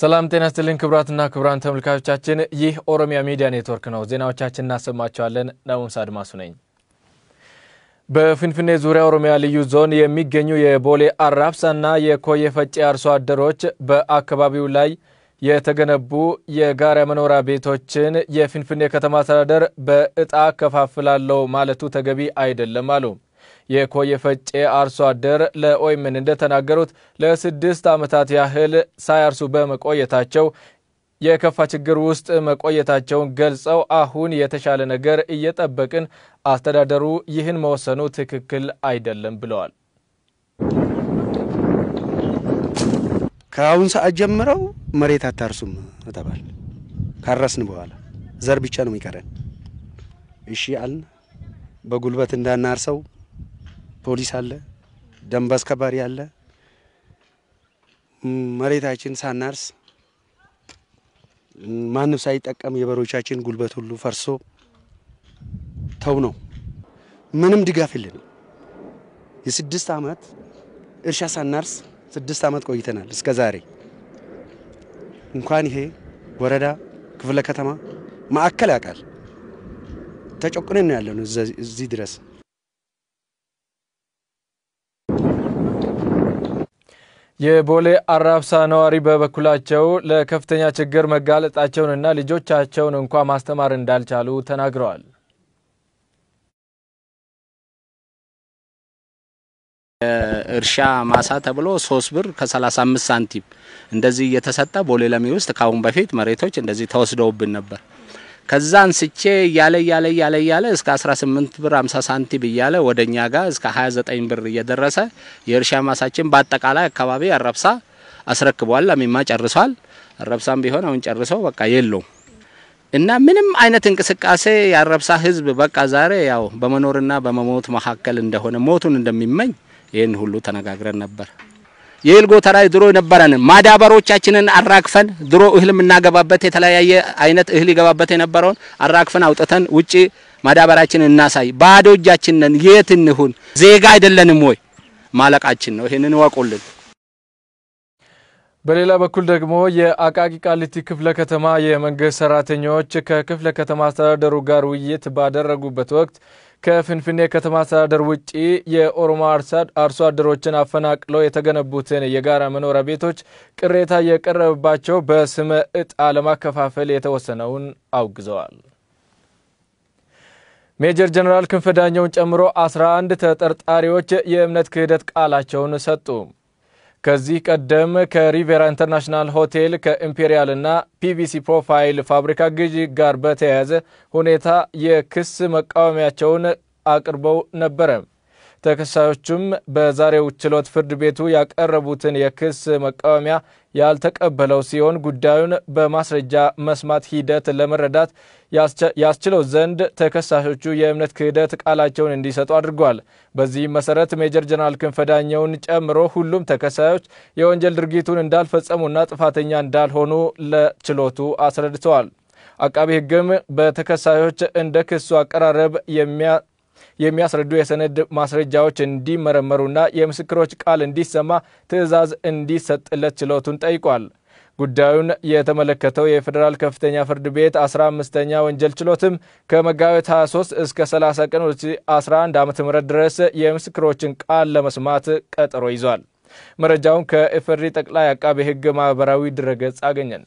ሰላም ጤና ስትልን ክብራትና ክብራን ተመልካቾቻችን፣ ይህ ኦሮሚያ ሚዲያ ኔትወርክ ነው። ዜናዎቻችን እናሰማቸዋለን። ናሙምሳ አድማሱ ነኝ። በፍንፍኔ ዙሪያ ኦሮሚያ ልዩ ዞን የሚገኙ የቦሌ አራብሳና የኮየ ፈጪ አርሶ አደሮች በአካባቢው ላይ የተገነቡ የጋራ መኖሪያ ቤቶችን የፍንፍኔ ከተማ አስተዳደር በእጣ ከፋፍላለው ማለቱ ተገቢ አይደለም አሉ። የኮየ ፈጬ አርሶ አደር ለኦይምን እንደተናገሩት ለስድስት ዓመታት ያህል ሳያርሱ በመቆየታቸው የከፋ ችግር ውስጥ መቆየታቸውን ገልጸው አሁን የተሻለ ነገር እየጠበቅን አስተዳደሩ ይህን መወሰኑ ትክክል አይደለም ብለዋል። ከአሁን ሰዓት ጀምረው መሬት አታርሱም ተባል። ካረስን በኋላ ዘር ብቻ ነው የሚቀረን። እሺ አልን። በጉልበት እንዳናርሰው ፖሊስ አለ፣ ደንብ አስከባሪ አለ። መሬታችን ሳናርስ ማንም ሳይጠቀም የበሮቻችን ጉልበት ሁሉ ፈርሶ ተው ነው። ምንም ድጋፍ የለንም። የስድስት ዓመት እርሻ ሳናርስ ስድስት ዓመት ቆይተናል። እስከ ዛሬ እንኳን ይሄ ወረዳ ክፍለ ከተማ ማዕከል ያውቃል። ተጨቁነን ያለነው እዚህ ድረስ የቦሌ አራብሳ ነዋሪ በበኩላቸው ለከፍተኛ ችግር መጋለጣቸውንና ልጆቻቸውን እንኳ ማስተማር እንዳልቻሉ ተናግረዋል። እርሻ ማሳ ተብሎ ሶስት ብር ከ35 ሳንቲም እንደዚህ እየተሰጠ ቦሌ ለሚ ውስጥ ከአሁን በፊት መሬቶች እንደዚህ ተወስደውብን ነበር። ከዛ አንስቼ እያለ እያለ እያለ እያለ እስከ 18 ብር 50 ሳንቲም እያለ ወደ እኛ ጋር እስከ 29 ብር እየደረሰ የእርሻ ማሳችን በአጠቃላይ አካባቢ አረብሳ አስረክቧል። አሚማ ጨርሷል። አረብሳም ቢሆን አሁን ጨርሶ በቃ የለውም እና ምንም አይነት እንቅስቃሴ ያረብሳ ህዝብ በቃ ዛሬ ያው በመኖርና በመሞት መካከል እንደሆነ ሞቱን እንደሚመኝ ይህን ሁሉ ተነጋግረን ነበር። የይል ጎተራ ድሮ የነበረን ማዳበሮቻችንን አራግፈን ድሮ እህል የምናገባበት የተለያየ አይነት እህል ይገባበት የነበረውን አራግፈን አውጥተን ውጪ ማዳበራችንን እናሳይ። ባዶ እጃችንን የት እንሁን? ዜጋ አይደለንም ወይ? ማለቃችን ነው። ይህንን እወቁልን። በሌላ በኩል ደግሞ የአቃቂ ቃሊቲ ክፍለ ከተማ የመንግስት ሰራተኞች ከክፍለ ከተማ አስተዳደሩ ጋር ውይይት ባደረጉበት ወቅት ከፍንፍኔ ከተማ አስተዳደር ውጪ የኦሮሞ አርሶ አደሮችን አፈናቅለው የተገነቡትን የጋራ መኖሪያ ቤቶች ቅሬታ የቀረበባቸው በስመ ዕጣ ለማከፋፈል የተወሰነውን አውግዘዋል። ሜጀር ጀነራል ክንፈ ዳኘውን ጨምሮ 11 ተጠርጣሪዎች የእምነት ክህደት ቃላቸውን ሰጡ። ከዚህ ቀደም ከሪቬራ ኢንተርናሽናል ሆቴል ከኢምፔሪያልና ፒቪሲ ፕሮፋይል ፋብሪካ ግዢ ጋር በተያያዘ ሁኔታ የክስ መቃወሚያቸውን አቅርበው ነበረ። ተከሳዮቹም በዛሬው ችሎት ፍርድ ቤቱ ያቀረቡትን የክስ መቃወሚያ ያልተቀበለው ሲሆን ጉዳዩን በማስረጃ መስማት ሂደት ለመረዳት ያስችለው ዘንድ ተከሳሾቹ የእምነት ክህደት ቃላቸውን እንዲሰጡ አድርጓል። በዚህም መሰረት ሜጀር ጀነራል ክንፈ ዳኘውን ጨምሮ ሁሉም ተከሳዮች የወንጀል ድርጊቱን እንዳልፈጸሙና ጥፋተኛ እንዳልሆኑ ለችሎቱ አስረድተዋል። አቃቢ ሕግም በተከሳዮች እንደ ክሱ አቀራረብ የሚያ የሚያስረዱ የሰነድ ማስረጃዎች እንዲመረመሩና የምስክሮች ቃል እንዲሰማ ትዕዛዝ እንዲሰጥለት ችሎቱን ጠይቋል። ጉዳዩን የተመለከተው የፌዴራል ከፍተኛ ፍርድ ቤት 15ኛ ወንጀል ችሎትም ከመጋቢት 23 እስከ 30 ቀን 2011 ዓ ም ድረስ የምስክሮችን ቃል ለመስማት ቀጠሮ ይዟል። መረጃውን ከኢፌዴሪ ጠቅላይ አቃቤ ሕግ ማኅበራዊ ድረገጽ አገኘን።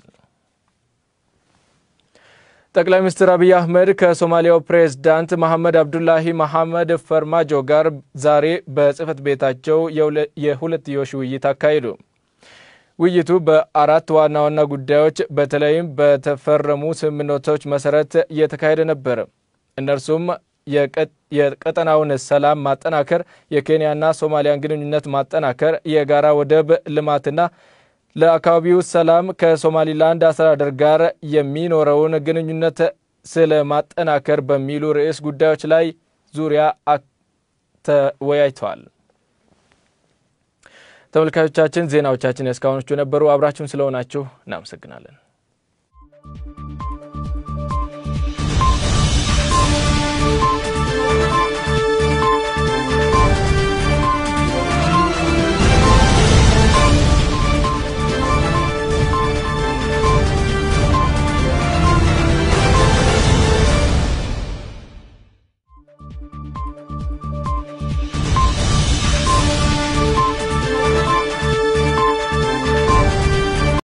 ጠቅላይ ሚኒስትር አብይ አህመድ ከሶማሊያው ፕሬዝዳንት መሐመድ አብዱላሂ መሐመድ ፈርማጆ ጋር ዛሬ በጽህፈት ቤታቸው የሁለትዮሽ ውይይት አካሄዱ። ውይይቱ በአራት ዋና ዋና ጉዳዮች በተለይም በተፈረሙ ስምምነቶች መሰረት እየተካሄደ ነበር። እነርሱም የቀጠናውን ሰላም ማጠናከር፣ የኬንያና ሶማሊያን ግንኙነት ማጠናከር፣ የጋራ ወደብ ልማትና ለአካባቢው ሰላም ከሶማሊላንድ አስተዳደር ጋር የሚኖረውን ግንኙነት ስለማጠናከር በሚሉ ርዕስ ጉዳዮች ላይ ዙሪያ ተወያይተዋል። ተመልካቾቻችን ዜናዎቻችን እስካሁኖቹ ነበሩ። አብራችሁን ስለሆናችሁ እናመሰግናለን።